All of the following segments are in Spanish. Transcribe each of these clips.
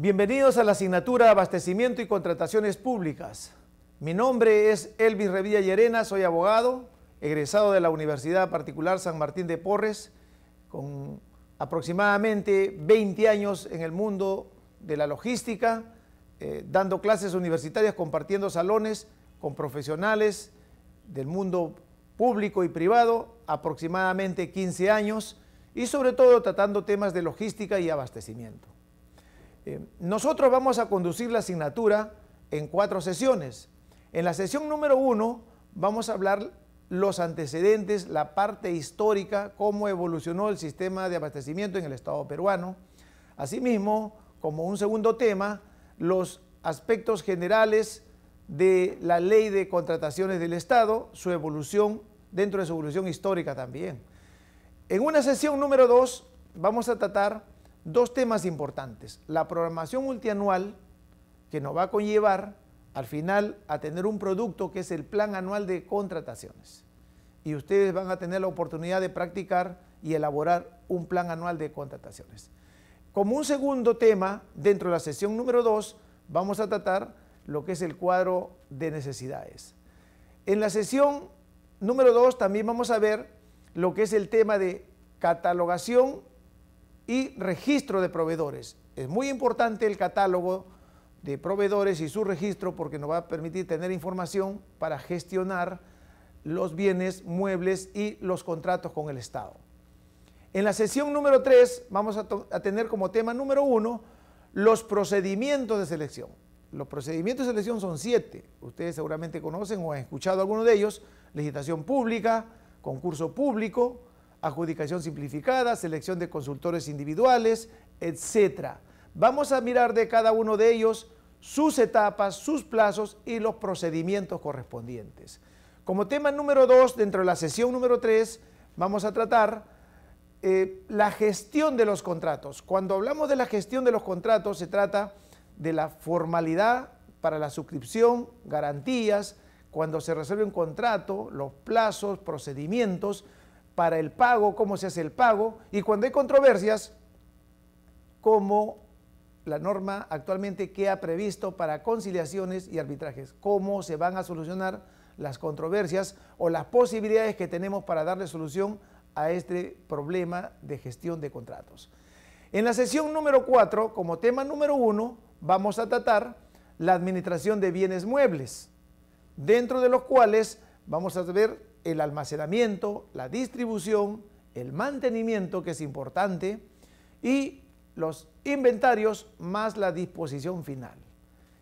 Bienvenidos a la asignatura Abastecimiento y Contrataciones Públicas. Mi nombre es Elvis Revilla Llerena, soy abogado, egresado de la Universidad Particular San Martín de Porres, con aproximadamente 20 años en el mundo de la logística, eh, dando clases universitarias, compartiendo salones con profesionales del mundo público y privado, aproximadamente 15 años, y sobre todo tratando temas de logística y abastecimiento. Eh, nosotros vamos a conducir la asignatura en cuatro sesiones. En la sesión número uno vamos a hablar los antecedentes, la parte histórica, cómo evolucionó el sistema de abastecimiento en el Estado peruano. Asimismo, como un segundo tema, los aspectos generales de la ley de contrataciones del Estado, su evolución, dentro de su evolución histórica también. En una sesión número dos vamos a tratar dos temas importantes. La programación multianual, que nos va a conllevar al final a tener un producto que es el plan anual de contrataciones. Y ustedes van a tener la oportunidad de practicar y elaborar un plan anual de contrataciones. Como un segundo tema, dentro de la sesión número dos vamos a tratar lo que es el cuadro de necesidades. En la sesión número dos también vamos a ver lo que es el tema de catalogación y registro de proveedores. Es muy importante el catálogo de proveedores y su registro porque nos va a permitir tener información para gestionar los bienes muebles y los contratos con el Estado. En la sesión número 3 vamos a, tener como tema número 1 los procedimientos de selección. Los procedimientos de selección son siete. Ustedes seguramente conocen o han escuchado alguno de ellos. Legislación pública, concurso público, adjudicación simplificada, selección de consultores individuales, etc. Vamos a mirar de cada uno de ellos sus etapas, sus plazos y los procedimientos correspondientes. Como tema número dos, dentro de la sesión número tres... vamos a tratar eh, la gestión de los contratos. Cuando hablamos de la gestión de los contratos, se trata de la formalidad para la suscripción, garantías, cuando se resuelve un contrato, los plazos, procedimientos, para el pago, cómo se hace el pago, y cuando hay controversias, como la norma actualmente queda previsto para conciliaciones y arbitrajes, cómo se van a solucionar las controversias o las posibilidades que tenemos para darle solución a este problema de gestión de contratos. En la sesión número 4, como tema número 1, vamos a tratar la administración de bienes muebles, dentro de los cuales vamos a ver el almacenamiento, la distribución, el mantenimiento, que es importante, y los inventarios más la disposición final.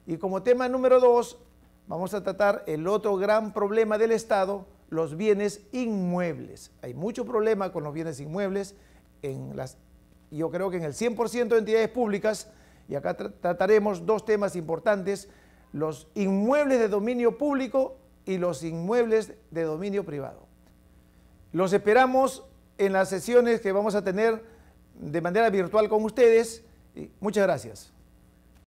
Y como tema número dos, vamos a tratar el otro gran problema del Estado, los bienes inmuebles. Hay mucho problema con los bienes inmuebles, en las, yo creo que en el 100% de entidades públicas, y acá trataremos dos temas importantes, los inmuebles de dominio público y los inmuebles de dominio privado. Los esperamos en las sesiones que vamos a tener de manera virtual con ustedes. Muchas gracias.